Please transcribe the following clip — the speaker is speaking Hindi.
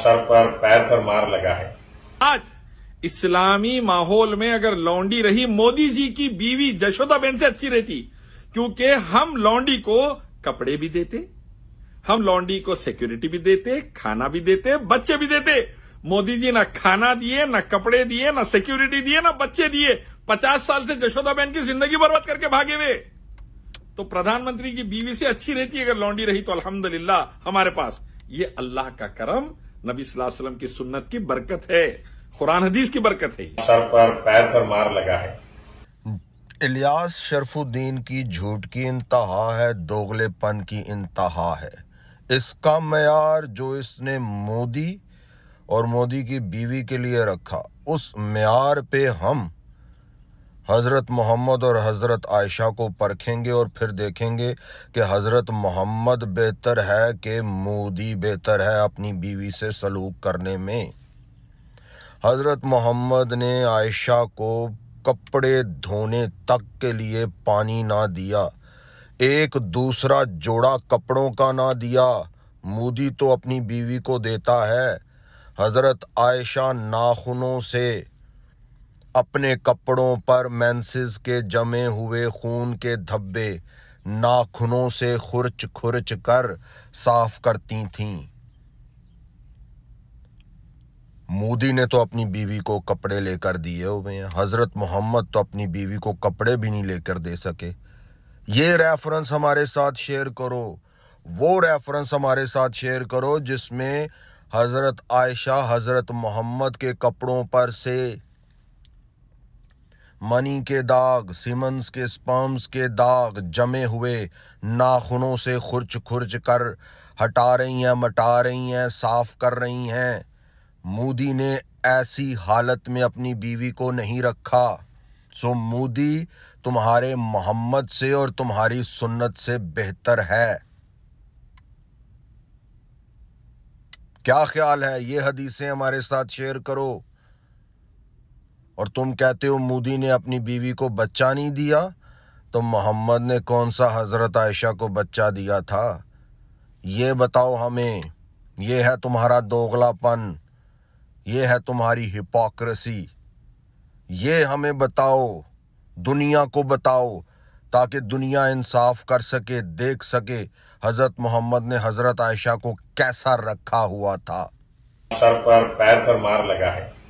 सर पर पैर पर मार लगा है आज इस्लामी माहौल में अगर लौंडी रही मोदी जी की बीवी जशोदा बेन से अच्छी रहती क्योंकि हम लौंडी को कपड़े भी देते हम लौंडी को सिक्योरिटी भी देते खाना भी देते बच्चे भी देते मोदी जी ना खाना दिए ना कपड़े दिए ना सिक्योरिटी दिए ना बच्चे दिए पचास साल से जशोदा बेन की जिंदगी बर्बाद करके भागे हुए तो प्रधानमंत्री की बीवी से अच्छी रहती अगर लौंडी रही तो अल्हम्दुलिल्लाह हमारे पास ये अल्लाह का करम नबी वसल्लम की सुन्नत की बरकत है कुरान हदीस की बरकत है सर पर पैर पर मार लगा है इलियास शरफुद्दीन की झूठ की इंतहा है दोगलेपन की इंतहा है इसका मैार जो इसने मोदी और मोदी की बीवी के लिए रखा उस मैार पे हम हज़रत मोहम्मद और हज़रत आयशा को परखेंगे और फिर देखेंगे कि हज़रत मोहम्मद बेहतर है कि मोदी बेहतर है अपनी बीवी से सलूक करने में हज़रत मोहम्मद ने आयशा को कपड़े धोने तक के लिए पानी ना दिया एक दूसरा जोड़ा कपड़ों का ना दिया मोदी तो अपनी बीवी को देता है हज़रत आयशा नाखूनों से अपने कपड़ों पर मैंसिस के जमे हुए खून के धब्बे नाखूनों से खुरच खुरच कर साफ करती थीं मोदी ने तो अपनी बीवी को कपड़े लेकर दिए हुए हैं हज़रत मोहम्मद तो अपनी बीवी को कपड़े भी नहीं लेकर दे सके ये रेफरेंस हमारे साथ शेयर करो वो रेफरेंस हमारे साथ शेयर करो जिसमें हज़रत आयशा हज़रत मोहम्मद के कपड़ों पर से मनी के दाग सिमंस के स्पर्म्स के दाग जमे हुए नाखूनों से खुरच खुरच कर हटा रही हैं मटा रही हैं साफ कर रही हैं मोदी ने ऐसी हालत में अपनी बीवी को नहीं रखा सो मोदी तुम्हारे मोहम्मद से और तुम्हारी सुन्नत से बेहतर है क्या ख्याल है ये हदीसें हमारे साथ शेयर करो और तुम कहते हो मोदी ने अपनी बीवी को बच्चा नहीं दिया तो मोहम्मद ने कौन सा हज़रत आयशा को बच्चा दिया था ये बताओ हमें यह है तुम्हारा दोगलापन ये है तुम्हारी हिपोक्रेसी ये हमें बताओ दुनिया को बताओ ताकि दुनिया इंसाफ कर सके देख सके हज़रत मोहम्मद ने हज़रत आयशा को कैसा रखा हुआ था सर पर पैर पर मार लगा है